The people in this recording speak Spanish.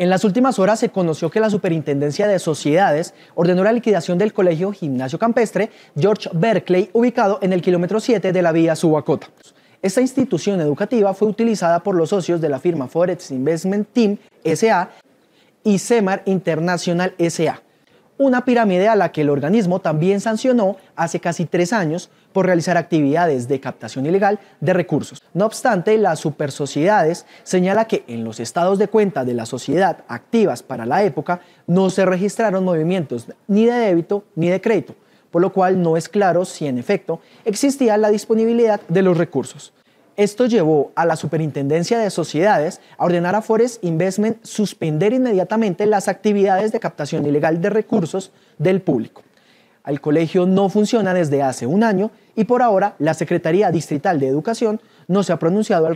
En las últimas horas se conoció que la Superintendencia de Sociedades ordenó la liquidación del Colegio Gimnasio Campestre George Berkeley, ubicado en el kilómetro 7 de la vía Subacota. Esta institución educativa fue utilizada por los socios de la firma Forex Investment Team SA y Semar International SA una pirámide a la que el organismo también sancionó hace casi tres años por realizar actividades de captación ilegal de recursos. No obstante, las supersociedades señala que en los estados de cuenta de la sociedad activas para la época no se registraron movimientos ni de débito ni de crédito, por lo cual no es claro si en efecto existía la disponibilidad de los recursos. Esto llevó a la Superintendencia de Sociedades a ordenar a Forest Investment suspender inmediatamente las actividades de captación ilegal de recursos del público. El colegio no funciona desde hace un año y por ahora la Secretaría Distrital de Educación no se ha pronunciado al